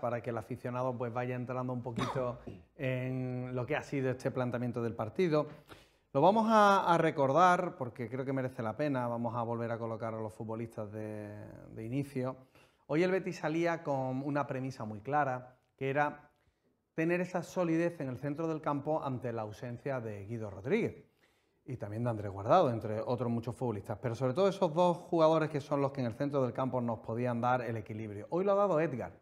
para que el aficionado pues vaya entrando un poquito en lo que ha sido este planteamiento del partido. Lo vamos a, recordar porque creo que merece la pena, vamos a volver a colocar a los futbolistas de, de, inicio. Hoy el Betis salía con una premisa muy clara, que era tener esa solidez en el centro del campo ante la ausencia de Guido Rodríguez y también de Andrés Guardado, entre otros muchos futbolistas, pero sobre todo esos dos jugadores que son los que en el centro del campo nos podían dar el equilibrio. Hoy lo ha dado Edgar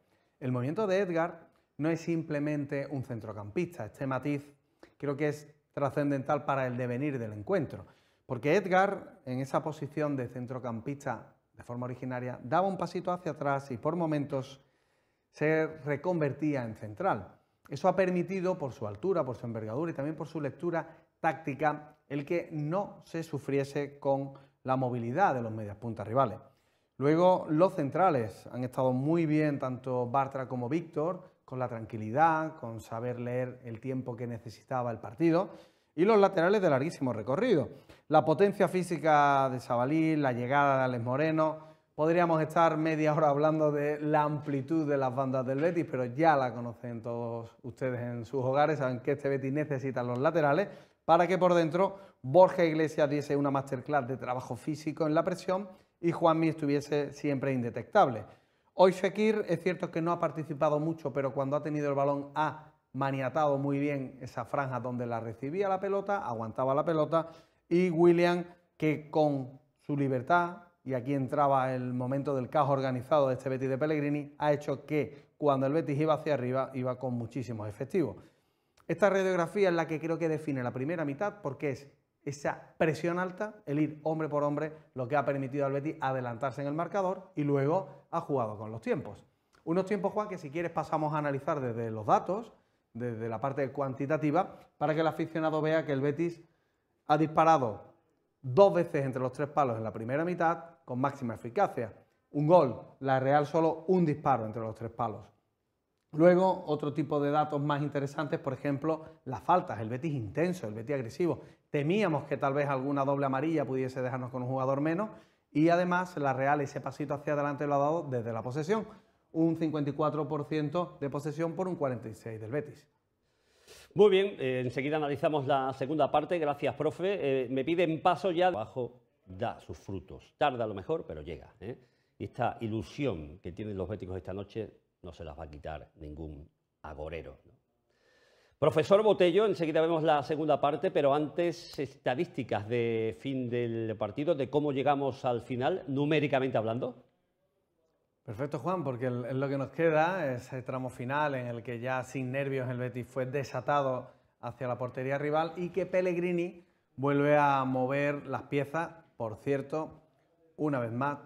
el movimiento de Edgar no es simplemente un centrocampista, este matiz creo que es trascendental para el devenir del encuentro, porque Edgar en esa posición de centrocampista de forma originaria daba un pasito hacia atrás y por momentos se reconvertía en central. Eso ha permitido, por su altura, por su envergadura y también por su lectura táctica, el que no se sufriese con la movilidad de los medias puntas rivales. Luego, los centrales. Han estado muy bien tanto Bartra como Víctor, con la tranquilidad, con saber leer el tiempo que necesitaba el partido. Y los laterales de larguísimo recorrido. La potencia física de Sabalí, la llegada de Alex Moreno. Podríamos estar media hora hablando de la amplitud de las bandas del Betis, pero ya la conocen todos ustedes en sus hogares, saben que este Betis necesita los laterales para que por dentro Borja Iglesias diese una masterclass de trabajo físico en la presión y Juanmi estuviese siempre indetectable. Hoy Shakir, es cierto que no ha participado mucho, pero cuando ha tenido el balón ha maniatado muy bien esa franja donde la recibía la pelota, aguantaba la pelota y William que con su libertad, y aquí entraba el momento del caos organizado de este Betis de Pellegrini, ha hecho que cuando el Betis iba hacia arriba iba con muchísimos efectivos. Esta radiografía es la que creo que define la primera mitad porque es esa presión alta, el ir hombre por hombre, lo que ha permitido al Betis adelantarse en el marcador y luego ha jugado con los tiempos. Unos tiempos, Juan, que si quieres pasamos a analizar desde los datos, desde la parte cuantitativa, para que el aficionado vea que el Betis ha disparado dos veces entre los tres palos en la primera mitad con máxima eficacia. Un gol, la Real solo un disparo entre los tres palos. Luego, otro tipo de datos más interesantes, por ejemplo, las faltas, el Betis intenso, el Betis agresivo, temíamos que tal vez alguna doble amarilla pudiese dejarnos con un jugador menos y además la Real ese pasito hacia adelante lo ha dado desde la posesión, un 54% de posesión por un 46% del Betis. Muy bien, eh, enseguida analizamos la segunda parte, gracias profe. Eh, me piden paso ya. abajo da sus frutos, tarda a lo mejor, pero llega. ¿eh? Y esta ilusión que tienen los béticos esta noche no se las va a quitar ningún agorero. Profesor Botello, enseguida vemos la segunda parte, pero antes estadísticas de fin del partido, de cómo llegamos al final, numéricamente hablando. Perfecto, Juan, porque es lo que nos queda, ese tramo final en el que ya sin nervios el Betis fue desatado hacia la portería rival y que Pellegrini vuelve a mover las piezas, por cierto, una vez más.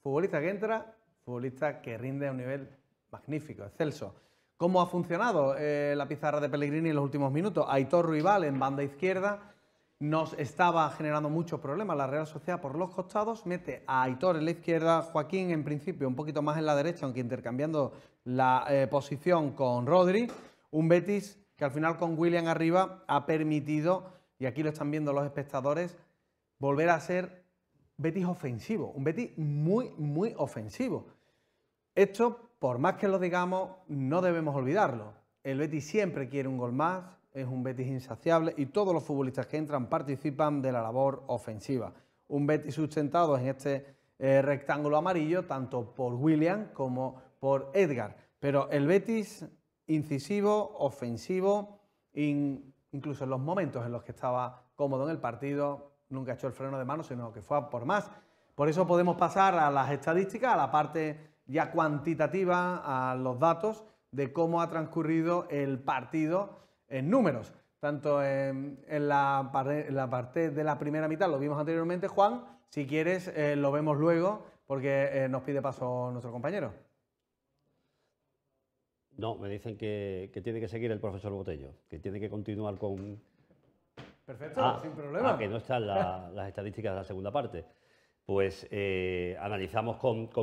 Futbolista que entra, futbolista que rinde a un nivel magnífico, excelso. ¿Cómo ha funcionado eh, la pizarra de Pellegrini en los últimos minutos? Aitor Ruibal en banda izquierda nos estaba generando muchos problemas. La Real Sociedad por los costados mete a Aitor en la izquierda, Joaquín en principio un poquito más en la derecha, aunque intercambiando la eh, posición con Rodri. Un Betis que al final con William arriba ha permitido, y aquí lo están viendo los espectadores, volver a ser Betis ofensivo. Un Betis muy, muy ofensivo. Esto, por más que lo digamos, no debemos olvidarlo. El Betis siempre quiere un gol más, es un Betis insaciable y todos los futbolistas que entran participan de la labor ofensiva. Un Betis sustentado en este eh, rectángulo amarillo, tanto por William como por Edgar. Pero el Betis incisivo, ofensivo, incluso en los momentos en los que estaba cómodo en el partido, nunca echó el freno de mano, sino que fue por más. Por eso podemos pasar a las estadísticas, a la parte ya cuantitativa a los datos de cómo ha transcurrido el partido en números. Tanto en, la, parte de la primera mitad, lo vimos anteriormente, Juan, si quieres eh, lo vemos luego porque eh, nos pide paso nuestro compañero. No, me dicen que, tiene que seguir el profesor Botello, que tiene que continuar con... Perfecto, ah, sin problema. Ah, que no están las estadísticas de la segunda parte. Pues eh, analizamos con